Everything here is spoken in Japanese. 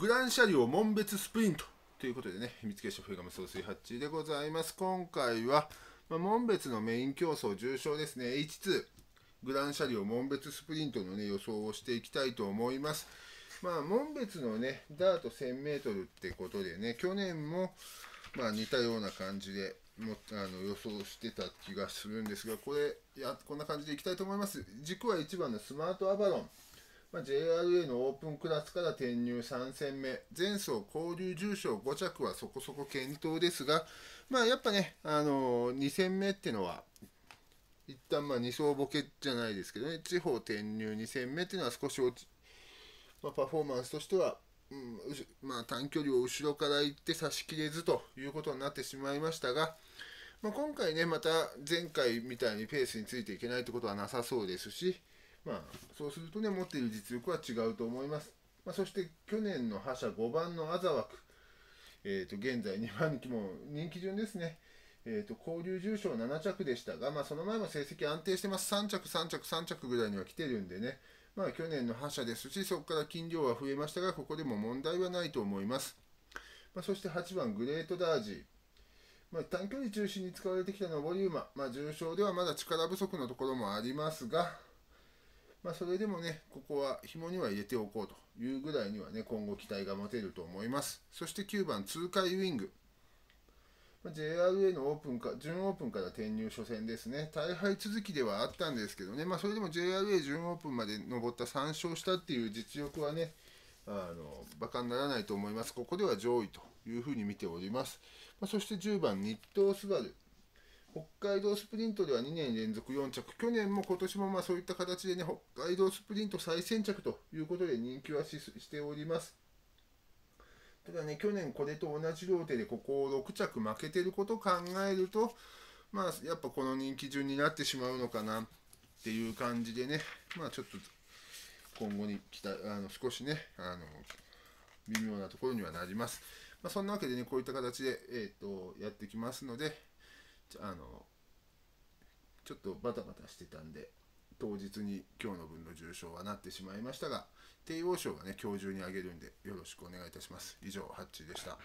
グラン車両門別スプリントということでね、秘密結社フェガム総水ハッチでございます。今回は、まあ、門別のメイン競争重賞ですね、H2、グラン車両門別スプリントのね、予想をしていきたいと思います。まあ、門別のね、ダート 1000m ってことでね、去年も、まあ、似たような感じで、もあの予想してた気がするんですが、これ、やこんな感じでいきたいと思います。軸は1番のスマートアバロン。まあ、JRA のオープンクラスから転入3戦目、前走交流重賞5着はそこそこ健闘ですが、まあ、やっぱね、あのー、2戦目っていうのは、一旦まあ2走ボケじゃないですけどね、地方転入2戦目っていうのは少し落ち、まあ、パフォーマンスとしては、うん、まあ、短距離を後ろから行って差し切れずということになってしまいましたが、まあ、今回ね、また前回みたいにペースについていけないってことはなさそうですし、まあ、そうするとね、持っている実力は違うと思います。まあ、そして去年の覇者5番のあざわえー、と現在2番人気も人気順ですね。えー、と交流重賞7着でしたが、まあ、その前も成績安定してます、3着、3着、3着ぐらいには来てるんでね、まあ、去年の覇者ですし、そこから金量は増えましたが、ここでも問題はないと思います。まあ、そして8番、グレートダージー。まあ、短距離中心に使われてきた上り馬、まあ、重賞ではまだ力不足のところもありますが、まあ、それでもね、ここは紐には入れておこうというぐらいにはね、今後期待が持てると思います。そして9番、通回ウイング。JRA のオープンか、準オープンから転入初戦ですね。大敗続きではあったんですけどね、まあ、それでも JRA 準オープンまで登った3勝したっていう実力はね、あのバカにならないと思います。ここでは上位というふうに見ております。まあ、そして10番、日東スバル。北海道スプリントでは2年連続4着、去年も今年もまあそういった形でね、北海道スプリント最先着ということで人気はしております。ただね、去年これと同じ両手でここを6着負けてることを考えると、まあやっぱこの人気順になってしまうのかなっていう感じでね、まあちょっと今後に期待、あの少しね、あの、微妙なところにはなります。まあ、そんなわけでね、こういった形で、えーとやってきますので、あのちょっとバタバタしてたんで当日に今日の分の重賞はなってしまいましたが帝王賞はね今日中にあげるんでよろしくお願いいたします以上ハッチーでした